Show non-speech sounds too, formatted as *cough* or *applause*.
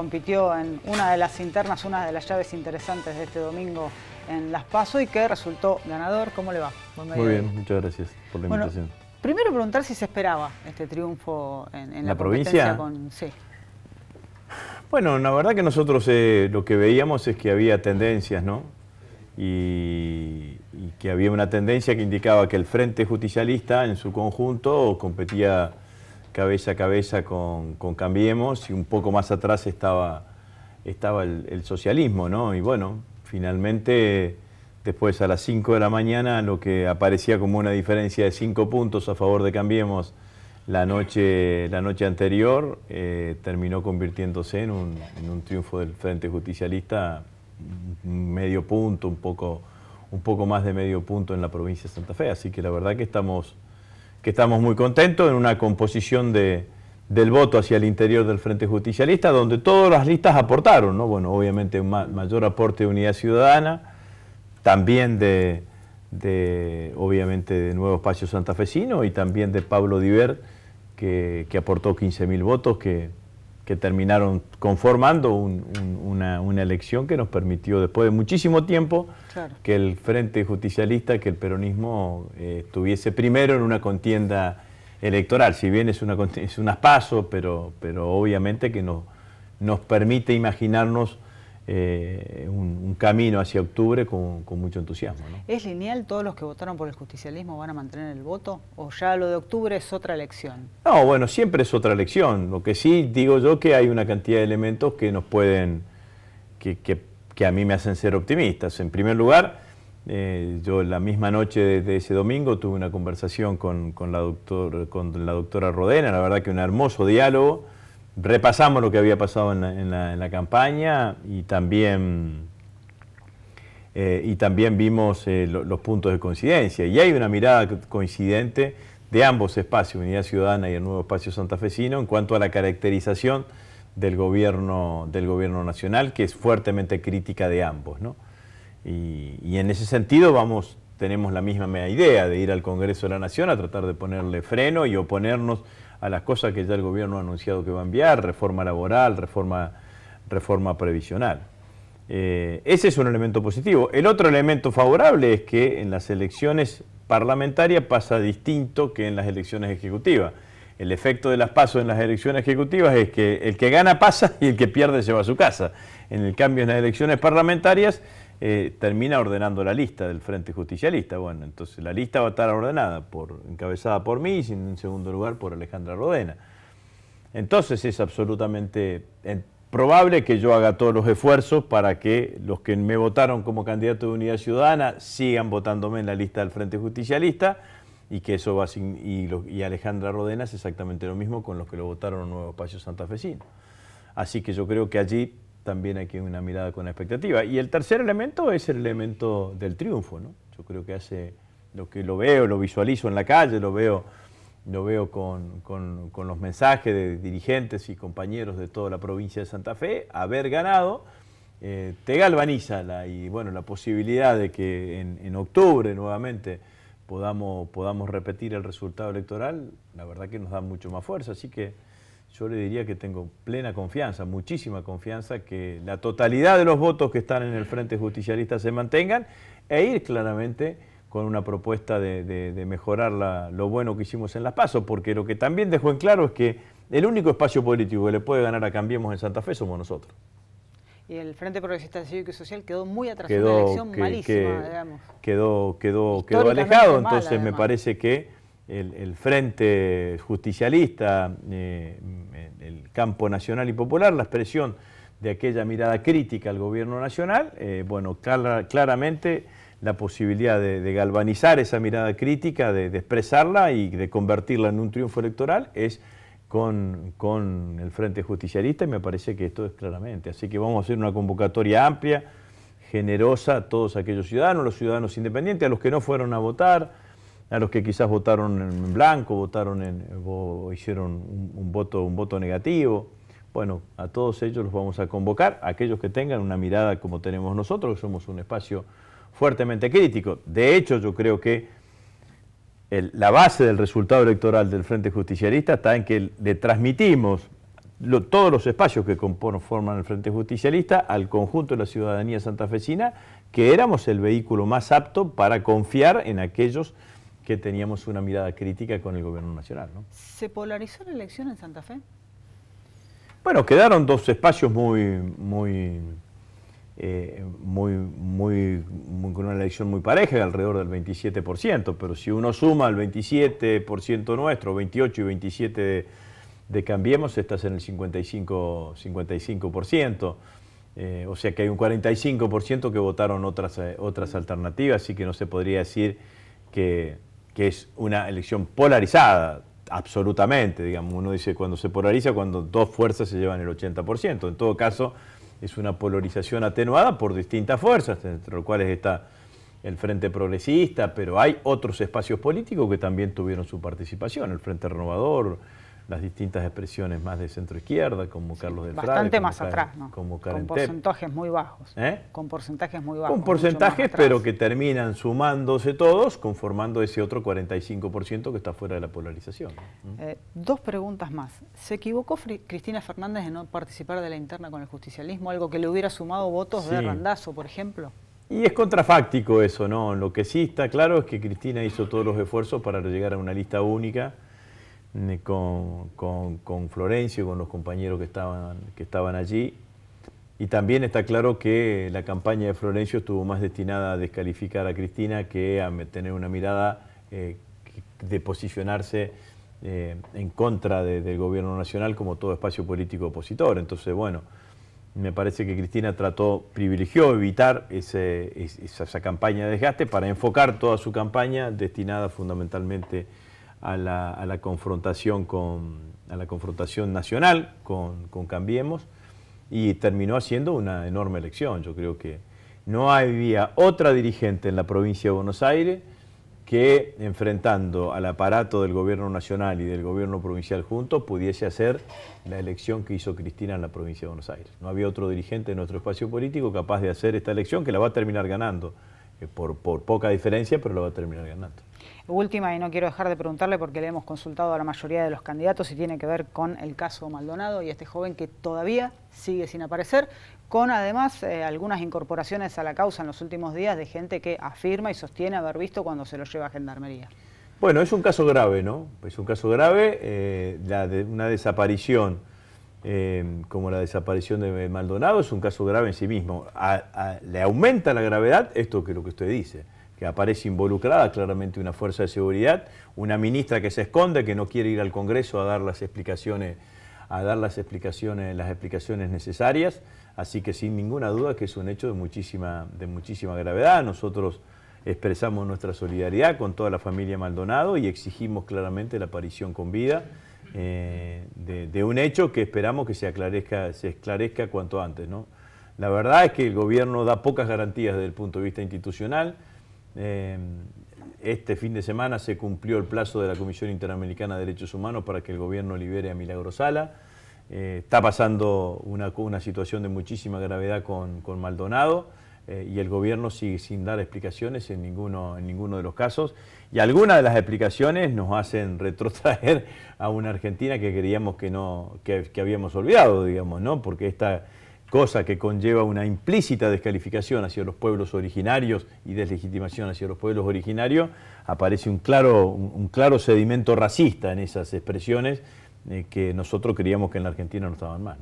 compitió en una de las internas, una de las llaves interesantes de este domingo en Las Paso y que resultó ganador. ¿Cómo le va? Muy bien, muchas gracias por la invitación. Primero preguntar si se esperaba este triunfo en, la, provincia. sí. Bueno, la verdad que nosotros eh, lo que veíamos es que había tendencias, ¿no? Y, y, que había una tendencia que indicaba que el Frente Justicialista en su conjunto competía cabeza a cabeza con, Cambiemos y un poco más atrás estaba, estaba el, socialismo, ¿no? Y bueno, finalmente después a las 5 de la mañana lo que aparecía como una diferencia de 5 puntos a favor de Cambiemos la noche, la noche anterior eh, terminó convirtiéndose en un, triunfo del Frente Justicialista, medio punto, un poco, un poco más de medio punto en la provincia de Santa Fe. Así que la verdad que estamos que estamos muy contentos en una composición de, del voto hacia el interior del Frente Justicialista, donde todas las listas aportaron, ¿no? Bueno, obviamente un mayor aporte de Unidad Ciudadana, también de, obviamente, de Nuevo Espacio Santafesino y también de Pablo Diver, que, aportó 15.000 votos, que que terminaron conformando una, elección que nos permitió, después de muchísimo tiempo, que el Frente Justicialista, que el peronismo eh, estuviese primero en una contienda electoral. Si bien es, una, es unas pasos, pero, pero obviamente que no, nos permite imaginarnos eh, un, camino hacia octubre con, mucho entusiasmo. ¿Es lineal? ¿Todos los que votaron por el justicialismo van a mantener el voto? ¿O ya lo de octubre es otra elección? No, bueno, siempre es otra elección. Lo que sí digo yo que hay una cantidad de elementos que nos pueden, que, a mí me hacen ser optimistas. En primer lugar, eh, yo la misma noche de, ese domingo tuve una conversación con, con, la doctor, con la doctora Rodena, la verdad que un hermoso diálogo repasamos lo que había pasado en la, campaña y también, eh, y también vimos eh, los puntos de coincidencia. Y hay una mirada coincidente de ambos espacios, Unidad Ciudadana y el nuevo espacio santafesino, en cuanto a la caracterización del gobierno, del gobierno nacional, que es fuertemente crítica de ambos. Y, en ese sentido vamos, tenemos la misma idea de ir al Congreso de la Nación a tratar de ponerle freno y oponernos a las cosas que ya el gobierno ha anunciado que va a enviar, reforma laboral, reforma, reforma previsional. Eh, ese es un elemento positivo. El otro elemento favorable es que en las elecciones parlamentarias pasa distinto que en las elecciones ejecutivas. El efecto de las pasos en las elecciones ejecutivas es que el que gana pasa y el que pierde se va a su casa. En el cambio en las elecciones parlamentarias eh, termina ordenando la lista del Frente Justicialista. Bueno, entonces la lista va a estar ordenada, por, encabezada por mí y en segundo lugar por Alejandra Rodena. Entonces es absolutamente eh, probable que yo haga todos los esfuerzos para que los que me votaron como candidato de Unidad Ciudadana sigan votándome en la lista del Frente Justicialista y que eso va y, y Alejandra Rodena es exactamente lo mismo con los que lo votaron en Nuevo Espacio Santafesino. Así que yo creo que allí también hay una mirada con expectativa. Y el tercer elemento es el elemento del triunfo, ¿no? Yo creo que hace lo que lo veo, lo visualizo en la calle, lo veo, lo veo con, con, con los mensajes de dirigentes y compañeros de toda la provincia de Santa Fe, haber ganado, eh, te galvaniza la, y bueno, la posibilidad de que en, en octubre nuevamente podamos, podamos repetir el resultado electoral, la verdad que nos da mucho más fuerza. Así que yo le diría que tengo plena confianza, muchísima confianza, que la totalidad de los votos que están en el Frente Justicialista se mantengan e ir claramente con una propuesta de, mejorar lo bueno que hicimos en las pasos porque lo que también dejó en claro es que el único espacio político que le puede ganar a Cambiemos en Santa Fe somos nosotros. Y el Frente Progresista Cívico y Social quedó muy atrasado, quedó, elección malísima, Quedó, quedó, alejado, entonces me parece que el, Frente Justicialista, eh, el campo nacional y popular, la expresión de aquella mirada crítica al gobierno nacional, eh, bueno, claramente la posibilidad de, galvanizar esa mirada crítica, de, expresarla y de convertirla en un triunfo electoral es con, con, el Frente Justicialista y me parece que esto es claramente. Así que vamos a hacer una convocatoria amplia, generosa a todos aquellos ciudadanos, los ciudadanos independientes, a los que no fueron a votar, a los que quizás votaron en blanco, votaron en, eh, o hicieron un, voto, un voto negativo. Bueno, a todos ellos los vamos a convocar, aquellos que tengan una mirada como tenemos nosotros, que somos un espacio fuertemente crítico. De hecho, yo creo que la base del resultado electoral del Frente Justicialista está en que le transmitimos todos los espacios que forman el Frente Justicialista al conjunto de la ciudadanía santafesina, que éramos el vehículo más apto para confiar en aquellos que teníamos una mirada crítica con el gobierno nacional. ¿no? ¿Se polarizó la elección en Santa Fe? Bueno, quedaron dos espacios muy, muy, eh, muy, muy, con una elección muy pareja, alrededor del 27%, pero si uno suma el 27% nuestro, 28 y 27 de, Cambiemos, estás en el 55, 55%. Eh, o sea que hay un 45% que votaron otras, eh, otras alternativas, así que no se podría decir que, que es una elección polarizada, absolutamente, digamos, uno dice cuando se polariza, cuando dos fuerzas se llevan el 80%, en todo caso es una polarización atenuada por distintas fuerzas, entre las cuales está el Frente Progresista, pero hay otros espacios políticos que también tuvieron su participación, el Frente Renovador, las distintas expresiones más de centro izquierda, como Carlos del Bastante más atrás, ¿no? Como ¿Eh? con porcentajes muy bajos. Con porcentajes muy bajos. Con porcentajes, pero que terminan sumándose todos, conformando ese otro 45% que está fuera de la polarización. Eh, dos preguntas más. ¿Se equivocó Cristina Fernández en no participar de la interna con el justicialismo? ¿Algo que le hubiera sumado votos de Randazzo, por ejemplo? Y es contrafáctico eso, ¿no? Lo que sí está claro es que Cristina hizo todos los esfuerzos para llegar a una lista única con, con, con, Florencio, con los compañeros que estaban, que estaban allí. Y también está claro que la campaña de Florencio estuvo más destinada a descalificar a Cristina que a tener una mirada eh, de posicionarse eh, en contra del gobierno nacional como todo espacio político opositor. Entonces, bueno, me parece que Cristina trató, privilegió evitar esa, esa campaña de desgaste para enfocar toda su campaña destinada fundamentalmente a la, confrontación, con, a la confrontación nacional con, Cambiemos y terminó haciendo una enorme elección. Yo creo que no había otra dirigente en la provincia de Buenos Aires que enfrentando al aparato del gobierno nacional y del gobierno provincial juntos pudiese hacer la elección que hizo Cristina en la provincia de Buenos Aires. No había otro dirigente en nuestro espacio político capaz de hacer esta elección que la va a terminar ganando, eh, por, por poca diferencia, pero la va a terminar ganando. Última, y no quiero dejar de preguntarle porque le hemos consultado a la mayoría de los candidatos y tiene que ver con el caso Maldonado y este joven que todavía sigue sin aparecer, con además eh, algunas incorporaciones a la causa en los últimos días de gente que afirma y sostiene haber visto cuando se lo lleva a Gendarmería. Bueno, es un caso grave, ¿no? Es un caso grave, eh, la de una desaparición eh, como la desaparición de Maldonado es un caso grave en sí mismo. le aumenta la gravedad esto que lo que usted dice que aparece involucrada claramente una fuerza de seguridad, una ministra que se esconde, que no quiere ir al Congreso a dar las explicaciones, a dar las explicaciones, las explicaciones necesarias, así que sin ninguna duda que es un hecho de muchísima, de muchísima gravedad. Nosotros expresamos nuestra solidaridad con toda la familia Maldonado y exigimos claramente la aparición con vida eh, de, un hecho que esperamos que se esclarezca cuanto antes. La verdad es que el gobierno da pocas garantías desde el punto de vista institucional. Em, este fin de semana se cumplió el plazo de la Comisión Interamericana de Derechos Humanos para que el gobierno libere a Milagrosala. Eh, está pasando una, una, situación de muchísima gravedad con, Maldonado eh, y el gobierno sigue sin dar explicaciones en ninguno, en ninguno de los casos. Y algunas de las explicaciones nos hacen *laughs* retrotraer a una Argentina que creíamos que, no, habíamos olvidado, digamos, ¿no? porque esta, cosa que conlleva una implícita descalificación hacia los pueblos originarios y deslegitimación hacia los pueblos originarios, aparece un claro, un claro sedimento racista en esas expresiones eh, que nosotros creíamos que en la Argentina no estaban más.